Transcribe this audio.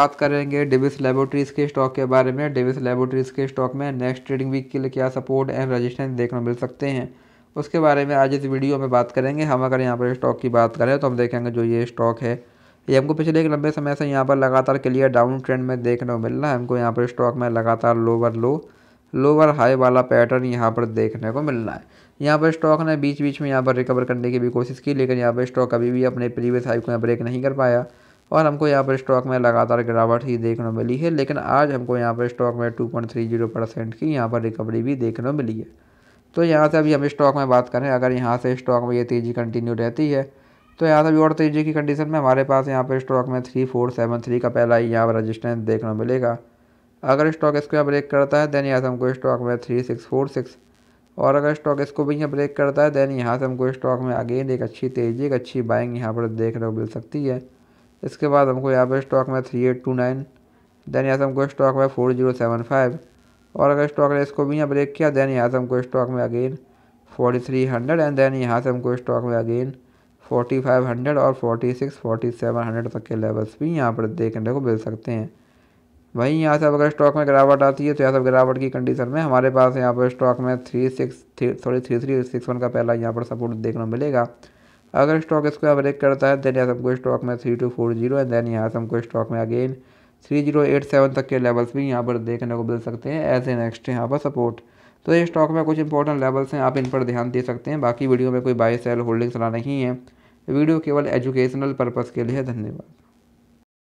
बात करेंगे डिविस लेबोरेटरीज के स्टॉक के बारे में डिविस लेबोरेटरीज के स्टॉक में नेक्स्ट ट्रेडिंग वीक के लिए क्या सपोर्ट एंड रजिस्टेंस देखने मिल सकते हैं उसके बारे में आज इस वीडियो में बात करेंगे हम अगर यहाँ पर स्टॉक की बात करें तो हम देखेंगे जो ये स्टॉक है ये हमको पिछले एक लंबे समय से यहाँ पर लगातार क्लियर डाउन ट्रेंड में देखने को मिल रहा है हमको यहाँ पर स्टॉक में लगातार लोवर लो लोअर हाई वाला पैटर्न यहाँ पर देखने को मिल रहा है यहाँ पर स्टॉक ने बीच बीच में यहाँ पर रिकवर करने की भी कोशिश की लेकिन यहाँ पर स्टॉक अभी भी अपने प्रीवियस हाई को यहाँ ब्रेक नहीं कर पाया और हमको यहाँ पर स्टॉक में लगातार गिरावट ही देखने मिली है लेकिन आज हमको यहाँ पर स्टॉक में जीरो परसेंट की यहाँ पर रिकवरी भी देखने मिली है तो यहाँ से अभी हम स्टॉक में बात करें अगर यहाँ से स्टॉक में ये तेज़ी कंटिन्यू रहती है तो यहाँ से भी और तेज़ी की कंडीशन में हमारे पास यहाँ पर स्टॉक में थ्री फोर सेवन थ्री का पहला ही यहाँ पर रजिस्टेंस देखने मिलेगा अगर स्टॉक इसको यहाँ ब्रेक करता है देन यहाँ से हमको स्टॉक में थ्री सिक्स फोर सिक्स और अगर स्टॉक इसको भी यहाँ ब्रेक करता है देन यहाँ से हमको स्टॉक में अगेन एक अच्छी तेज़ी एक अच्छी बाइंग यहाँ पर देखने को मिल सकती है इसके बाद हमको यहाँ पर स्टॉक में three eight two nine then यहाँ से हमको स्टॉक में फोर जीरो सेवन फाइव और अगर स्टॉक ने इसको भी यहाँ ब्रेक किया देन यहाँ से हमको स्टॉक में again forty three hundred and then यहाँ से हमको स्टॉक में अगेन फोर्टी फाइव हंड्रेड और forty six forty seven hundred तक के लेवल्स भी यहाँ पर देखने को मिल सकते हैं वहीं यहाँ से अगर स्टॉक में गिरावट आती है तो यहाँ सब गिरावट की कंडीशन में हमारे पास यहाँ पर स्टॉक में three six three sorry three three six one का पहला यहाँ पर सपोर्ट देखने को मिलेगा अगर स्टॉक इसको ब्रेक करता है देन यहाँ सबको स्टॉक में three two four zero and then यहाँ सबको स्टॉक में again three zero eight seven तक के लेवल्स भी यहाँ पर देखने को मिल सकते हैं एज ए नेक्स्ट यहाँ पर सपोर्ट तो ये स्टॉक में कुछ इंपॉर्टेंट लेवल्स हैं आप इन पर ध्यान दे सकते हैं बाकी वीडियो में कोई बाई सेल होल्डिंग्स ना नहीं है वीडियो केवल एजुकेशनल पर्पज़ के लिए धन्यवाद